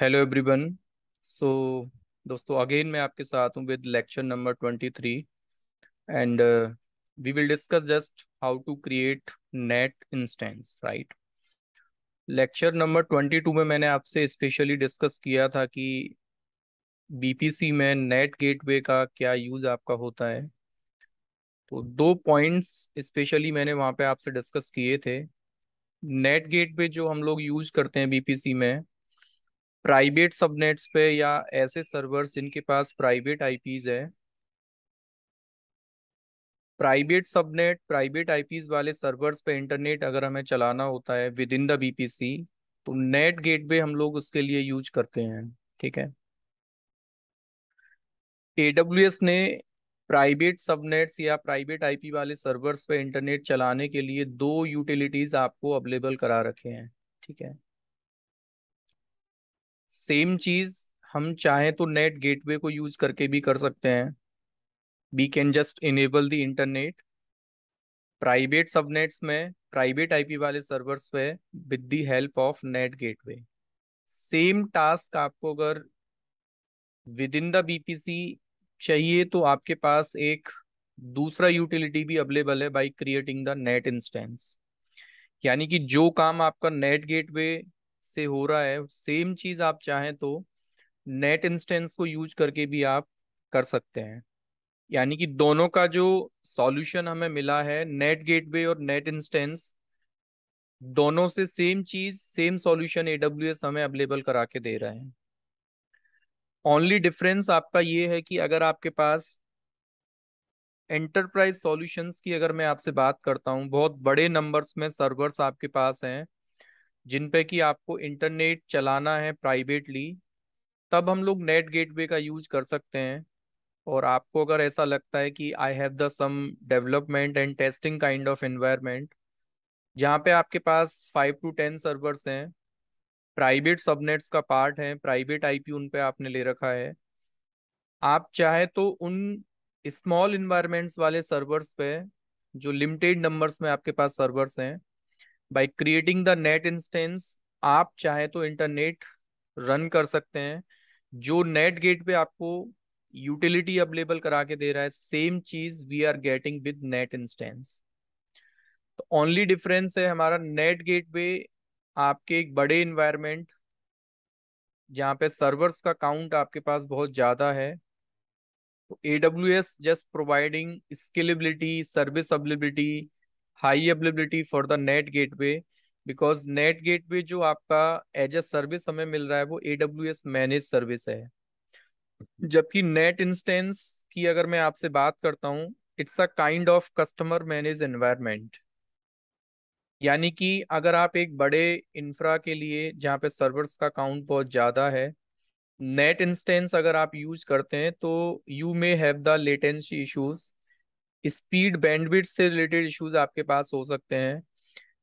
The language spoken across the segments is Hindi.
हेलो एवरीवन सो दोस्तों अगेन मैं आपके साथ हूं with lecture number twenty three and we will discuss just how to create NAT instance right lecture number twenty two में मैंने आपसे स्पेशली डिस्कस किया था कि बीपीसी में नेट गेटवे का क्या यूज़ आपका होता है तो दो पॉइंट्स स्पेशली मैंने वहाँ पे आपसे डिस्कस किए थे नेट गेट जो हम लोग यूज करते हैं बीपीसी में प्राइवेट सबनेट्स पे या ऐसे सर्वर्स जिनके पास प्राइवेट आईपीज है प्राइवेट सबनेट प्राइवेट आईपीज वाले सर्वर्स पे इंटरनेट अगर हमें चलाना होता है विद इन द बीपीसी तो नेट गेटवे हम लोग उसके लिए यूज करते हैं ठीक है एडब्ल्यूएस ने प्राइवेट सबनेट्स या प्राइवेट आईपी वाले सर्वर्स पे इंटरनेट चलाने के लिए दो यूटिलिटीज आपको अवेलेबल करा रखे हैं ठीक है सेम चीज हम चाहें तो नेट गेटवे को यूज करके भी कर सकते हैं we can just enable the internet private subnets में प्राइवेट आईपी वाले सर्वर्स पे with the help of NAT gateway same task आपको अगर विद इन द बीपीसी चाहिए तो आपके पास एक दूसरा यूटिलिटी भी अवेलेबल है by creating the NAT instance यानी कि जो काम आपका नेट गेटवे से हो रहा है सेम चीज आप चाहें तो नेट इंस्टेंस को यूज करके भी आप कर सकते हैं यानी कि दोनों का जो सॉल्यूशन हमें मिला है नेट गेटवे और नेट इंस्टेंस दोनों से सेम चीज सेम सॉल्यूशन एडब्ल्यूएस हमें अवेलेबल करा के दे रहा है ओनली डिफरेंस आपका ये है कि अगर आपके पास एंटरप्राइज सॉल्यूशंस की अगर मैं आपसे बात करता हूँ बहुत बड़े नंबर्स में सर्वर्स आपके पास हैं जिन पे कि आपको इंटरनेट चलाना है प्राइवेटली तब हम लोग नेट गेटवे का यूज कर सकते हैं और आपको अगर ऐसा लगता है कि I have the some development and testing kind of environment जहाँ पे आपके पास फाइव टू टेन सर्वर्स हैं प्राइवेट सबनेट्स का पार्ट है प्राइवेट आईपी उन पे आपने ले रखा है आप चाहे तो उन स्मॉल इन्वायरमेंट्स वाले सर्वर्स पे जो लिमिटेड नंबर्स में आपके पास सर्वर्स हैं by creating the NAT instance आप चाहे तो इंटरनेट रन कर सकते हैं जो नेट गेट पे आपको यूटिलिटी अवेलेबल करा के दे रहा है सेम चीज we are getting with NAT instance तो ओनली डिफरेंस है हमारा नेट गेट पे आपके एक बड़े इन्वायरमेंट जहाँ पे सर्वर्स का काउंट आपके पास बहुत ज़्यादा है तो A W S just providing scalability service availability high availability for the NAT gateway because NAT gateway जो आपका एज ए सर्विस हमें मिल रहा है वो एडब्ल्यू एस मैनेज सर्विस है जबकि नेट इंस्टेंस की अगर मैं आपसे बात करता हूँ it's a kind of customer manage environment यानी कि अगर आप एक बड़े इंफ्रा के लिए जहाँ पे सर्वर्स का काउंट बहुत ज़्यादा है नेट इंस्टेंस अगर आप यूज करते हैं तो you may have the latency issues speed bandwidth से रिलेटेड इश्यूज आपके पास हो सकते हैं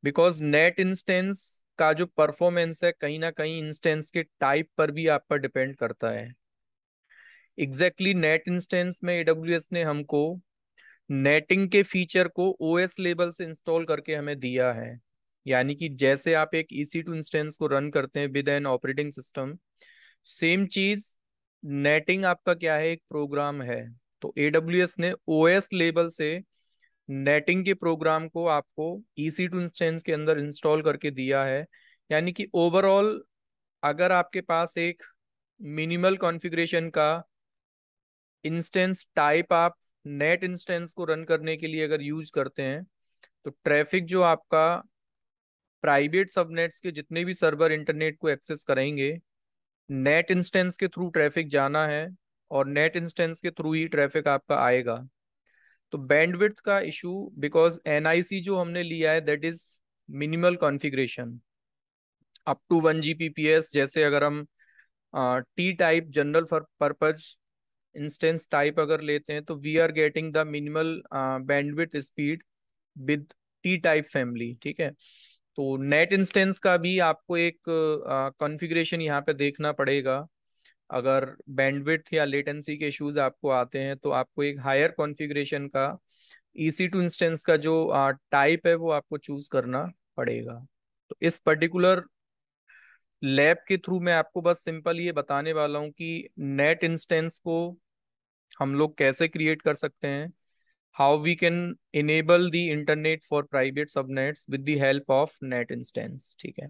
बिकॉज नेट इंस्टेंस का जो परफॉर्मेंस है कहीं ना कहीं इंस्टेंस के टाइप पर भी आप पर डिपेंड करता है एग्जैक्टली नेट इंस्टेंस में एडब्ल्यू ने हमको नेटिंग के फीचर को ओ एस लेवल से इंस्टॉल करके हमें दिया है यानी कि जैसे आप एक E e C two instance को रन करते हैं with an operating system same चीज नेटिंग आपका क्या है एक प्रोग्राम है तो AWS ने OS लेवल से नेटिंग के प्रोग्राम को आपको EC2 टू इंस्टेंस के अंदर इंस्टॉल करके दिया है यानी कि ओवरऑल अगर आपके पास एक मिनिमल कॉन्फ़िगरेशन का इंस्टेंस टाइप आप नेट इंस्टेंस को रन करने के लिए अगर यूज करते हैं तो ट्रैफिक जो आपका प्राइवेट सबनेट्स के जितने भी सर्वर इंटरनेट को एक्सेस करेंगे नेट इंस्टेंस के थ्रू ट्रैफिक जाना है और नेट इंस्टेंस के थ्रू ही ट्रैफिक आपका आएगा तो बैंडविड्थ का इशू बिकॉज एनआईसी जो हमने लिया है that is minimal configuration up to one G जैसे अगर हम T type general for purpose instance type अगर लेते हैं तो we are getting the minimal bandwidth speed with T type family ठीक है तो नेट इंस्टेंस का भी आपको एक कॉन्फ़िगरेशन uh, यहाँ पे देखना पड़ेगा अगर बैंडविथ या लेटेंसी के इश्यूज आपको आते हैं तो आपको एक हायर कॉन्फ़िगरेशन का ईसी टू इंस्टेंस का जो टाइप है वो आपको चूज करना पड़ेगा तो इस पर्टिकुलर लैब के थ्रू मैं आपको बस सिंपल ये बताने वाला हूँ कि नेट इंस्टेंस को हम लोग कैसे क्रिएट कर सकते हैं how we can enable the internet for private subnets with the help of NAT instance ठीक है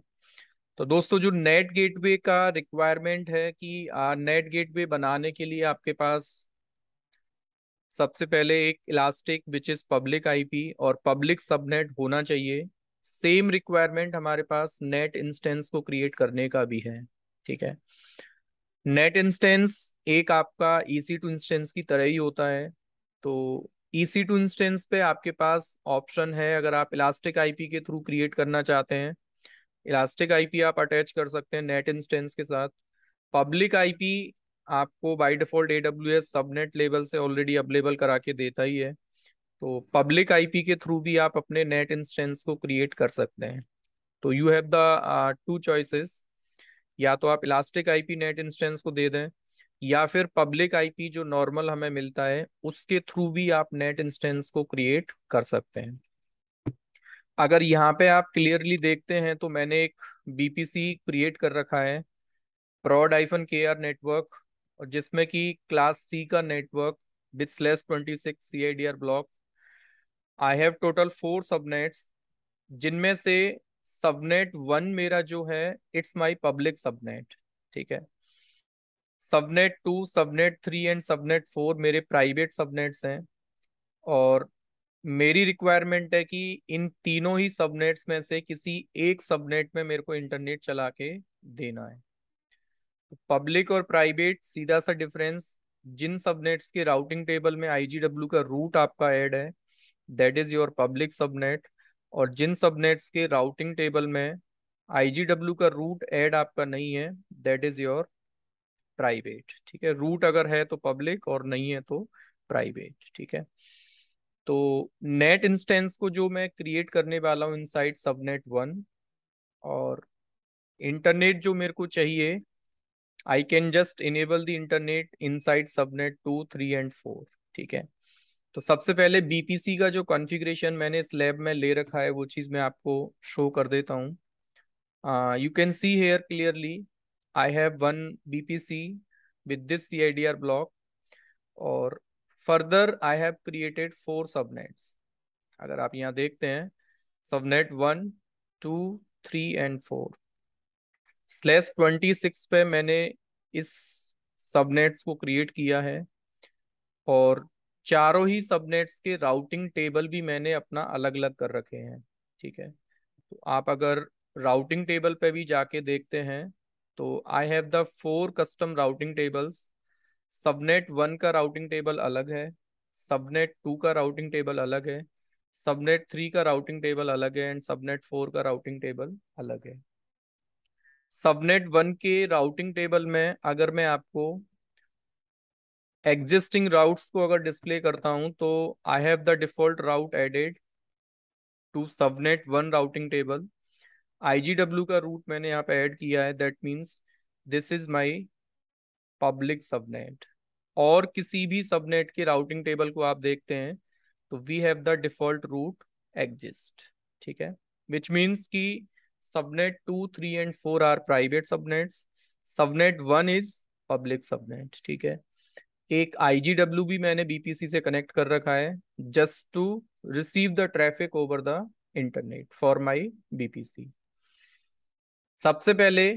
तो दोस्तों जो नेट गेटवे का रिक्वायरमेंट है कि आ, नेट गेटवे बनाने के लिए आपके पास सबसे पहले एक elastic which is public IP और पब्लिक सबनेट होना चाहिए सेम रिक्वायरमेंट हमारे पास नेट इंस्टेंस को क्रिएट करने का भी है ठीक है नेट इंस्टेंस एक आपका ईसी टू इंस्टेंस की तरह ही होता है तो ईसी टू इंस्टेंस पे आपके पास ऑप्शन है अगर आप इलास्टिक आईपी के थ्रू क्रिएट करना चाहते हैं इलास्टिक आईपी आप अटैच कर सकते हैं नेट इंस्टेंस के साथ पब्लिक आईपी आपको by default AW S subnet level से ऑलरेडी अवेलेबल करा के देता ही है तो पब्लिक आईपी के थ्रू भी आप अपने नेट इंस्टेंस को क्रिएट कर सकते हैं तो you have the two choices या तो आप इलास्टिक आईपी नेट इंस्टेंस को दे दें या फिर पब्लिक आईपी जो नॉर्मल हमें मिलता है उसके थ्रू भी आप नेट इंस्टेंस को क्रिएट कर सकते हैं अगर यहाँ पे आप क्लियरली देखते हैं तो मैंने एक बीपीसी क्रिएट कर रखा है प्रॉड आईफन के आर नेटवर्क जिसमें कि क्लास सी का network with slash twenty six C I D R block I have total four subnets जिनमें से सबनेट वन मेरा जो है इट्स माई पब्लिक सबनेट ठीक है subnet two subnet three and subnet four मेरे प्राइवेट सबनेट्स हैं और मेरी रिक्वायरमेंट है कि इन तीनों ही सबनेट्स में से किसी एक सबनेट में मेरे को इंटरनेट चला के देना है पब्लिक और प्राइवेट सीधा सा डिफरेंस जिन सबनेट्स के राउटिंग टेबल में आईजीडब्ल्यू का रूट आपका ऐड है that is your public subnet और जिन सबनेट्स के राउटिंग टेबल में आईजीडब्ल्यू का रूट ऐड आपका नहीं है दैट इज योर प्राइवेट ठीक है रूट अगर है तो पब्लिक और नहीं है तो प्राइवेट ठीक है तो नेट इंस्टेंस को जो मैं क्रिएट करने वाला हूँ इनसाइड सबनेट वन और इंटरनेट जो मेरे को चाहिए I can just enable the internet inside subnet two three and four ठीक है तो सबसे पहले बीपीसी का जो कॉन्फ़िगरेशन मैंने इस लैब में ले रखा है वो चीज़ मैं आपको शो कर देता हूँ you can see here clearly I have one C with this R block और further I have created four subnets अगर आप यहाँ देखते हैं subnet one two three and four slash twenty six पे मैंने इस सबनेट्स को क्रिएट किया है और चारों ही सबनेट्स के राउटिंग टेबल भी मैंने अपना अलग अलग कर रखे हैं ठीक है तो आप अगर राउटिंग टेबल पे भी जाके देखते हैं तो I have the four custom routing tables subnet one का राउटिंग टेबल अलग है सबनेट टू का राउटिंग टेबल अलग है सबनेट थ्री का राउटिंग टेबल अलग है एंड सबनेट फोर का राउटिंग टेबल अलग है सबनेट वन के राउटिंग टेबल में अगर मैं आपको एग्जिस्टिंग राउट्स को अगर डिस्प्ले करता हूं तो I have the default route added to subnet one routing table IGW का रूट मैंने यहाँ पे ऐड किया है that means this is my public subnet और किसी भी सबनेट के राउटिंग टेबल को आप देखते हैं तो we have the default route exist ठीक है विच मीन्स की subnet two three and four are private subnets subnet one is public subnet ठीक है एक आई भी मैंने बीपीसी से कनेक्ट कर रखा है just to receive the traffic over the internet for my VPC सबसे पहले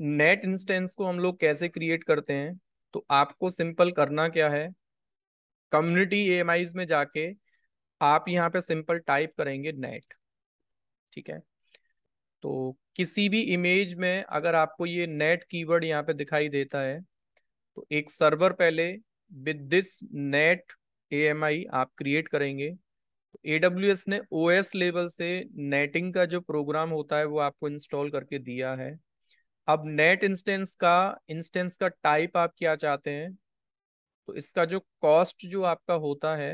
नेट इंस्टेंस को हम लोग कैसे क्रिएट करते हैं तो आपको सिंपल करना क्या है कम्युनिटी ए में जाके आप यहाँ पे सिंपल टाइप करेंगे नेट ठीक है तो किसी भी इमेज में अगर आपको ये नेट कीवर्ड यहाँ पे दिखाई देता है तो एक सर्वर पहले विद दिस नेट ए आप क्रिएट करेंगे ए डब्ल्यू एस ने ओ एस लेवल से नेटिंग का जो प्रोग्राम होता है वो आपको इंस्टॉल करके दिया है अब नेट इंस्टेंस का इंस्टेंस का टाइप आप क्या चाहते हैं तो इसका जो कॉस्ट जो आपका होता है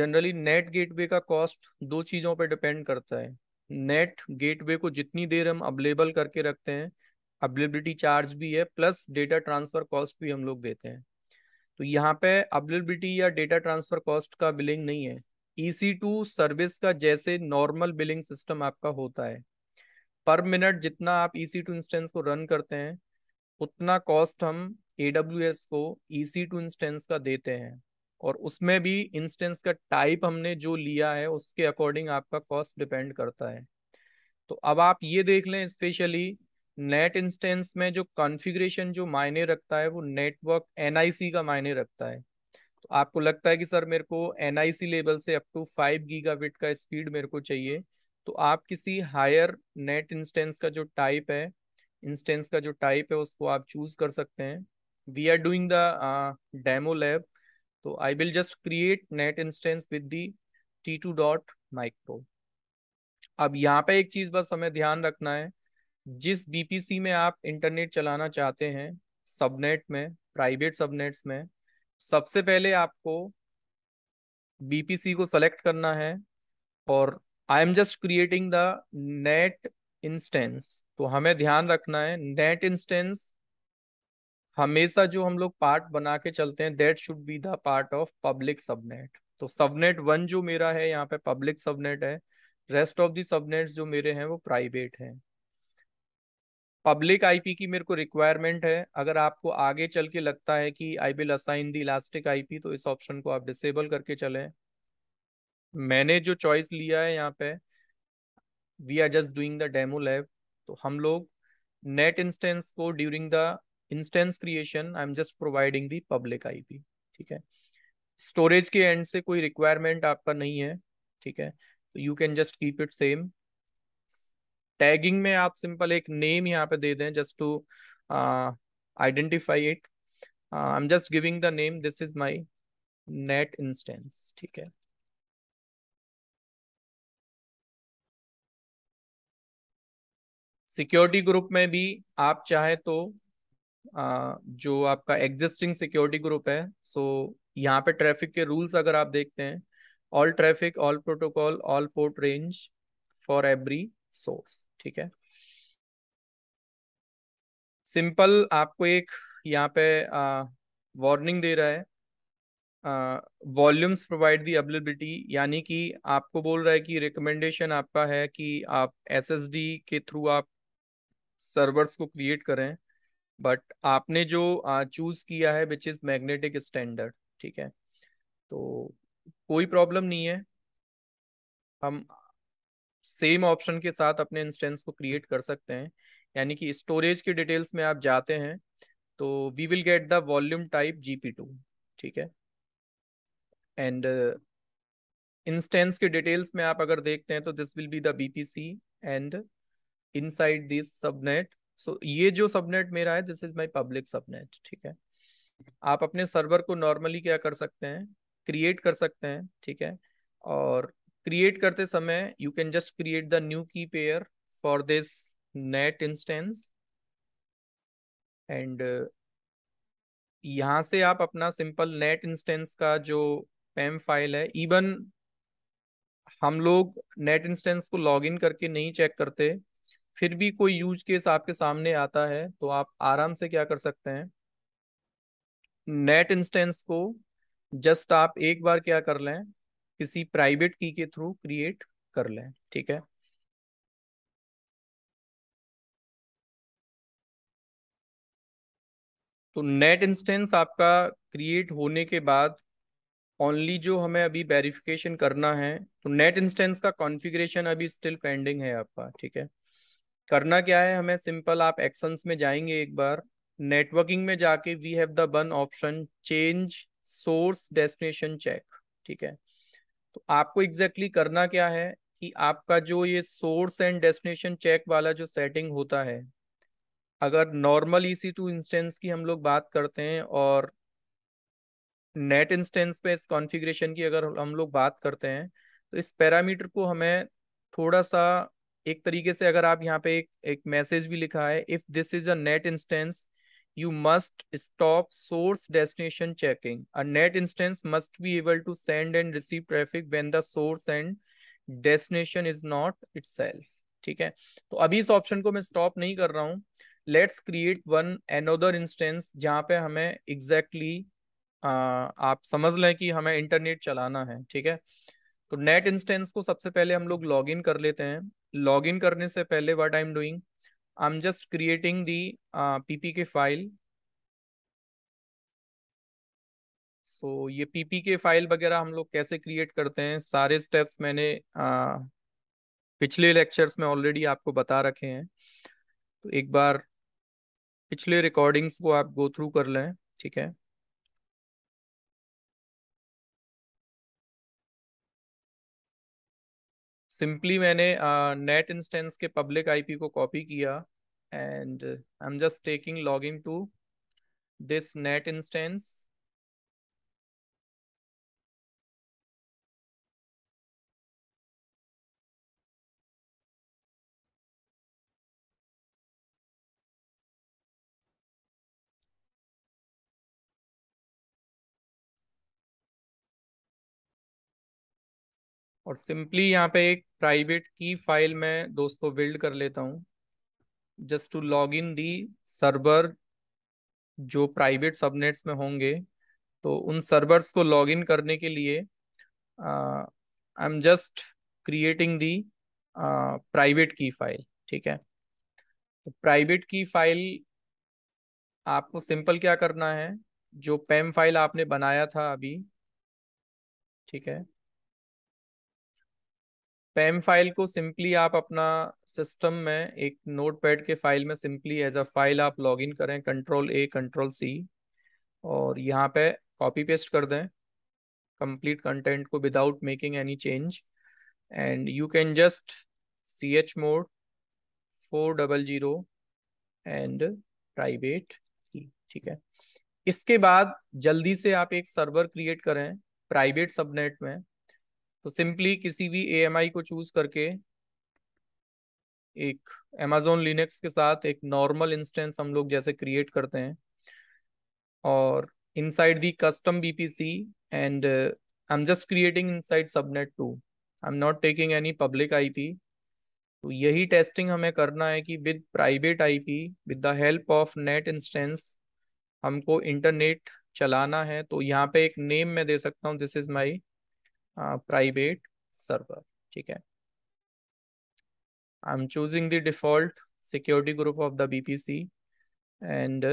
जनरली नेट गेटवे का कॉस्ट दो चीज़ों पे डिपेंड करता है नेट गेटवे को जितनी देर हम अवेलेबल करके रखते हैं अवेलेबिलिटी चार्ज भी है प्लस डेटा ट्रांसफ़र कॉस्ट भी हम लोग देते हैं तो यहाँ पे अवेलेबिलिटी या डेटा ट्रांसफ़र कॉस्ट का बिलिंग नहीं है ई सर्विस का जैसे नॉर्मल बिलिंग सिस्टम आपका होता है पर मिनट जितना आप E e C two instance को रन करते हैं उतना कॉस्ट हम ए डब्ल्यू एस को E e C two instance का देते हैं और उसमें भी इंस्टेंस का टाइप हमने जो लिया है उसके अकॉर्डिंग आपका कॉस्ट डिपेंड करता है तो अब आप ये देख लें स्पेशली नेट इंस्टेंस में जो कॉन्फ़िगरेशन जो मायने रखता है वो नेटवर्क एनआईसी का मायने रखता है तो आपको लगता है कि सर मेरे को एनआईसी लेवल से अप टू फाइव गीगाबिट का स्पीड मेरे को चाहिए तो आप किसी हायर नेट इंस्टेंस का जो टाइप है इंस्टेंस का जो टाइप है उसको आप चूज कर सकते हैं we are doing the demo lab तो I will just create NAT instance with the T two dot micro अब यहाँ पे एक चीज बस हमें ध्यान रखना है जिस बीपीसी में आप इंटरनेट चलाना चाहते हैं सबनेट में प्राइवेट सबनेट्स में सबसे पहले आपको बीपीसी को सेलेक्ट करना है और I am just creating the NAT instance तो हमें ध्यान रखना है नेट इंस्टेंस हमेशा जो हम लोग पार्ट बना के चलते हैं that should be the part of public subnet तो सबनेट वन जो मेरा है यहाँ पे पब्लिक सबनेट है रेस्ट ऑफ दी सबनेट्स जो मेरे हैं वो प्राइवेट हैं पब्लिक आईपी की मेरे को रिक्वायरमेंट है अगर आपको आगे चल के लगता है कि I will assign the elastic IP तो इस ऑप्शन को आप डिसेबल करके चलें मैंने जो चॉइस लिया है यहाँ पे we are just doing the demo lab तो हम लोग नेट इंस्टेंस को during the instance creation I am just providing the public IP ठीक है स्टोरेज के एंड से कोई रिक्वायरमेंट आपका नहीं है ठीक है तो you can just keep it same tagging में आप सिंपल एक नेम यहाँ पे दे दें just to identify it I am just giving the name this is my NAT instance ठीक है सिक्योरिटी ग्रुप में भी आप चाहे तो आ, जो आपका एग्जिस्टिंग सिक्योरिटी ग्रुप है सो यहाँ पे ट्रैफिक के रूल्स अगर आप देखते हैं all traffic all protocol all port range for every source ठीक है सिंपल आपको एक यहाँ पे वार्निंग दे रहा है वॉल्यूम्स प्रोवाइड दी अवेलेबिलिटी यानी कि आपको बोल रहा है कि रिकमेंडेशन आपका है कि आप एसएसडी के थ्रू आप सर्वर्स को क्रिएट करें बट आपने जो चूज किया है विच इज मैग्नेटिक स्टैंडर्ड ठीक है तो कोई प्रॉब्लम नहीं है हम सेम ऑप्शन के साथ अपने इंस्टेंस को क्रिएट कर सकते हैं यानी कि स्टोरेज की डिटेल्स में आप जाते हैं तो we will get the volume type G P two ठीक है एंड इंस्टेंस के डिटेल्स में आप अगर देखते हैं तो this will be the V P C and inside this subnet so ये जो सबनेट मेरा है this is my public subnet ठीक है आप अपने सर्वर को नॉर्मली क्या कर सकते हैं क्रिएट कर सकते हैं ठीक है और क्रिएट करते समय you can just create the new key pair for this NAT instance and यहां से आप अपना सिंपल नेट इंस्टेंस का जो पैम फाइल है इवन हम लोग नेट इंस्टेंस को लॉगिन करके नहीं चेक करते फिर भी कोई यूज केस आपके सामने आता है तो आप आराम से क्या कर सकते हैं नेट इंस्टेंस को जस्ट आप एक बार क्या कर लें किसी प्राइवेट की के थ्रू क्रिएट कर लें ठीक है तो नेट इंस्टेंस आपका क्रिएट होने के बाद ओनली जो हमें अभी वेरिफिकेशन करना है तो नेट इंस्टेंस का कॉन्फ़िगरेशन अभी स्टिल पेंडिंग है आपका ठीक है करना क्या है हमें सिंपल आप एक्शंस में जाएंगे एक बार नेटवर्किंग में जाके we have the one option change source destination check ठीक है तो आपको एग्जैक्टली exactly करना क्या है कि आपका जो ये सोर्स एंड डेस्टिनेशन चेक वाला जो सेटिंग होता है अगर normal E C two instance की हम लोग बात करते हैं और नेट इंस्टेंस पे इस कॉन्फ़िगरेशन की अगर हम लोग बात करते हैं तो इस पैरामीटर को हमें थोड़ा सा एक तरीके से अगर आप यहाँ पे एक एक मैसेज भी लिखा है if this is a NAT instance you must stop source destination checking a NAT instance must be able to send and receive traffic when the source and destination is not itself ठीक है तो अभी इस ऑप्शन को मैं स्टॉप नहीं कर रहा हूँ let's create one another instance जहाँ पे हमें एग्जैक्टली exactly, आप समझ लें कि हमें इंटरनेट चलाना है ठीक है तो नेट इंस्टेंस को सबसे पहले हम लोग लॉग इन कर लेते हैं लॉग इन करने से पहले what I am doing I am just creating the key file सो ये के फाइल वगैरह हम लोग कैसे क्रिएट करते हैं सारे स्टेप्स मैंने uh, पिछले लेक्चर्स में ऑलरेडी आपको बता रखे हैं तो एक बार पिछले रिकॉर्डिंग्स को आप गो थ्रू कर लें ठीक है सिंपली मैंने नेट इंस्टेंस के पब्लिक आईपी को कॉपी किया and I am just taking in to this NAT instance और सिंपली यहाँ पे एक प्राइवेट की फाइल में दोस्तों बिल्ड कर लेता हूँ just to log in the server जो प्राइवेट सबनेट्स में होंगे तो उन सर्वर्स को लॉग इन करने के लिए I am just creating the private key file ठीक है तो प्राइवेट की फाइल आपको सिंपल क्या करना है जो पेम फाइल आपने बनाया था अभी ठीक है पैम फाइल को सिंपली आप अपना सिस्टम में एक नोटपैड के फाइल में सिंपली एज अ फाइल आप लॉगिन करें कंट्रोल ए कंट्रोल सी और यहाँ पे कॉपी पेस्ट कर दें कंप्लीट कंटेंट को without making any change and you can just C H mod four double zero and private ठीक है इसके बाद जल्दी से आप एक सर्वर क्रिएट करें प्राइवेट सबनेट में तो सिंपली किसी भी ए को चूज करके एक Amazon Linux के साथ एक नॉर्मल इंस्टेंस हम लोग जैसे क्रिएट करते हैं और inside the custom V P C and I am just creating inside subnet two I am not taking any public I P तो यही टेस्टिंग हमें करना है कि with private I P with the help of NAT instance हमको इंटरनेट चलाना है तो यहाँ पे एक नेम मैं दे सकता हूँ this is my private uh, server ठीक है I am choosing the default security group of the VPC and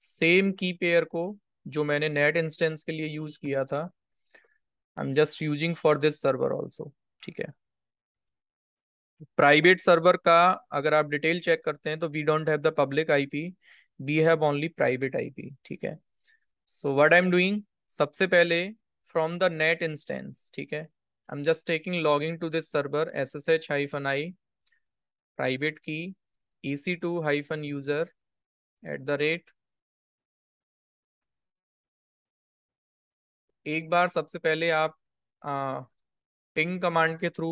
same key pair को जो मैंने नेट इंस्टेंस के लिए यूज किया था I am just using for this server also ठीक है प्राइवेट सर्वर का अगर आप डिटेल चेक करते हैं तो we don't have the public IP we have only private IP ठीक है so what I am doing सबसे पहले from the net instance ठीक है I'm just taking logging to this server ssh hyphen i private key ec2 hyphen user at the rate एक बार सबसे पहले आप आ, पिंग कमांड के थ्रू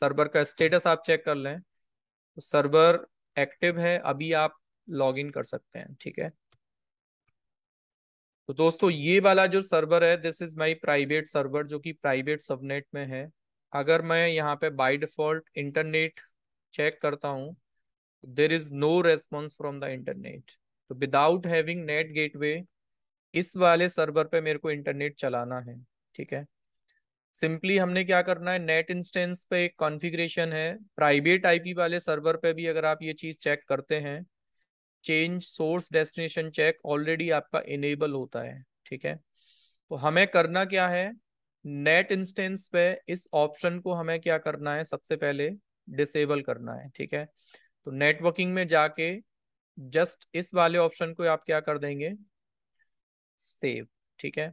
सर्वर का स्टेटस आप चेक कर लें तो सर्वर एक्टिव है अभी आप लॉग इन कर सकते हैं ठीक है तो दोस्तों ये वाला जो सर्वर है this is my private server जो कि प्राइवेट सबनेट में है अगर मैं यहाँ पे बाई डिफॉल्ट इंटरनेट चेक करता हूँ there is no response from the internet तो विदाउट हैविंग नेट गेटवे इस वाले सर्वर पे मेरे को इंटरनेट चलाना है ठीक है सिंपली हमने क्या करना है नेट इंस्टेंस पे एक कॉन्फ़िगरेशन है प्राइवेट आईपी वाले सर्वर पे भी अगर आप ये चीज़ चेक करते हैं change source destination check already आपका इनेबल होता है ठीक है तो हमें करना क्या है नेट इंस्टेंस पे इस ऑप्शन को हमें क्या करना है सबसे पहले डिसेबल करना है ठीक है तो नेटवर्किंग में जाके जस्ट इस वाले ऑप्शन को आप क्या कर देंगे सेव ठीक है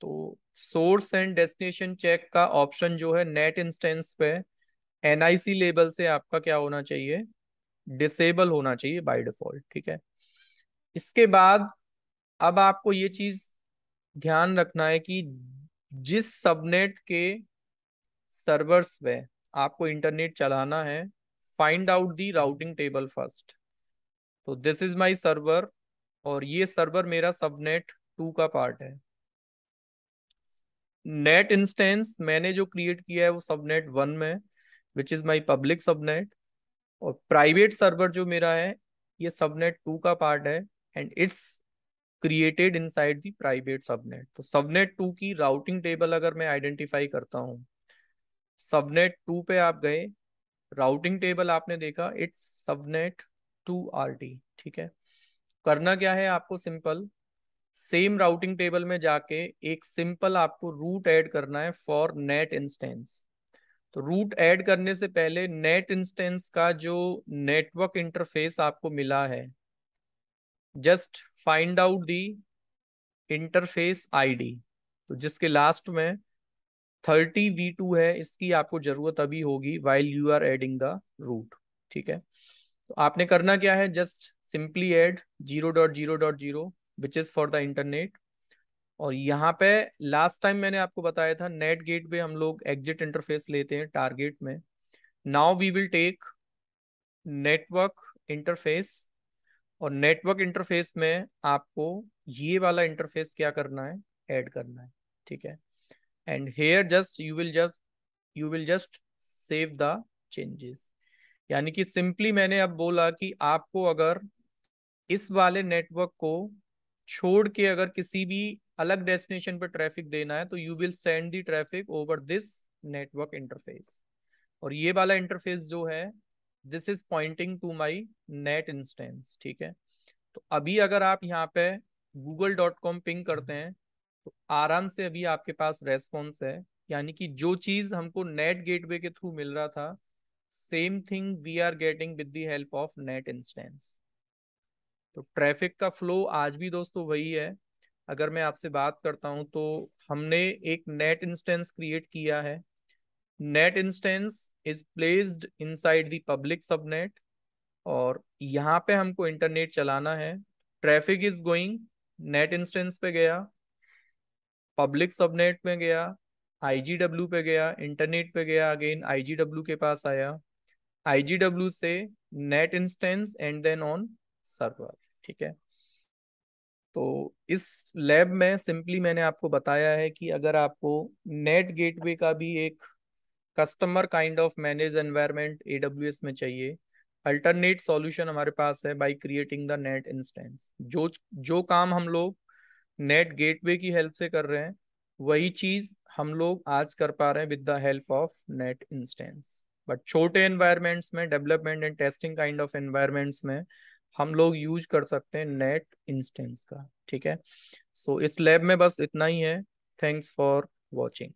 तो सोर्स एंड डेस्टिनेशन चेक का ऑप्शन जो है नेट इंस्टेंस पे एनआईसी लेवल से आपका क्या होना चाहिए डिसेबल होना चाहिए बाय डिफॉल्ट ठीक है इसके बाद अब आपको ये चीज ध्यान रखना है कि जिस सबनेट के सर्वर्स पे आपको इंटरनेट चलाना है find out the routing table first तो दिस इज माय सर्वर और ये सर्वर मेरा सबनेट टू का पार्ट है नेट इंस्टेंस मैंने जो क्रिएट किया है वो सबनेट वन में which is my public subnet और प्राइवेट सर्वर जो मेरा है ये सबनेट टू का पार्ट है and it's created inside the private subnet तो सबनेट टू की राउटिंग टेबल अगर मैं आइडेंटिफाई करता हूँ सबनेट टू पे आप गए राउटिंग टेबल आपने देखा it's subnet two R T ठीक है करना क्या है आपको सिंपल सेम राउटिंग टेबल में जाके एक सिंपल आपको रूट ऐड करना है फॉर नेट इंस्टेंस तो रूट ऐड करने से पहले नेट इंस्टेंस का जो नेटवर्क इंटरफेस आपको मिला है just find out the interface ID तो जिसके लास्ट में थर्टी वी टू है इसकी आपको जरूरत अभी होगी while you are adding the route ठीक है तो आपने करना क्या है just simply add zero dot zero dot zero which is for the internet और यहाँ पे लास्ट टाइम मैंने आपको बताया था नेट गेट पे हम लोग एग्जिट इंटरफेस लेते हैं टारगेट में now we will take network interface और नेटवर्क इंटरफेस में आपको ये वाला इंटरफेस क्या करना है ऐड करना है ठीक है and here just you will just you will just save the changes यानी कि सिंपली मैंने अब बोला कि आपको अगर इस वाले नेटवर्क को छोड़ के अगर किसी भी अलग डेस्टिनेशन पर ट्रैफिक देना है तो you will send the traffic over this network interface और ये वाला इंटरफेस जो है this is pointing to my NAT instance ठीक है तो अभी अगर आप यहाँ पे गूगल डॉट कॉम पिंग करते हैं तो आराम से अभी आपके पास रेस्पॉन्स है यानी कि जो चीज हमको नेट गेटवे के थ्रू मिल रहा था same thing we are getting with the help of NAT instance तो ट्रैफिक का फ्लो आज भी दोस्तों वही है अगर मैं आपसे बात करता हूं तो हमने एक नेट इंस्टेंस क्रिएट किया है NAT instance is placed inside side public subnet और यहाँ पे हमको इंटरनेट चलाना है traffic is going NAT instance पे गया पब्लिक सबनेट में गया आई पे गया इंटरनेट पे गया अगेन आई के पास आया आई से NAT instance and then on server ठीक है तो इस लैब में सिंपली मैंने आपको बताया है कि अगर आपको नेट गेटवे का भी एक customer kind of manage environment AWS में चाहिए अल्टरनेट सॉल्यूशन हमारे पास है by creating the NAT instance जो जो काम हम लोग नेट गेटवे की हेल्प से कर रहे हैं वही चीज हम लोग आज कर पा रहे हैं with the help of NAT instance but छोटे एनवायरमेंट्स में development and testing kind of environments में हम लोग यूज कर सकते हैं नेट इंस्टेंस का ठीक है सो so, इस लैब में बस इतना ही है थैंक्स फॉर वॉचिंग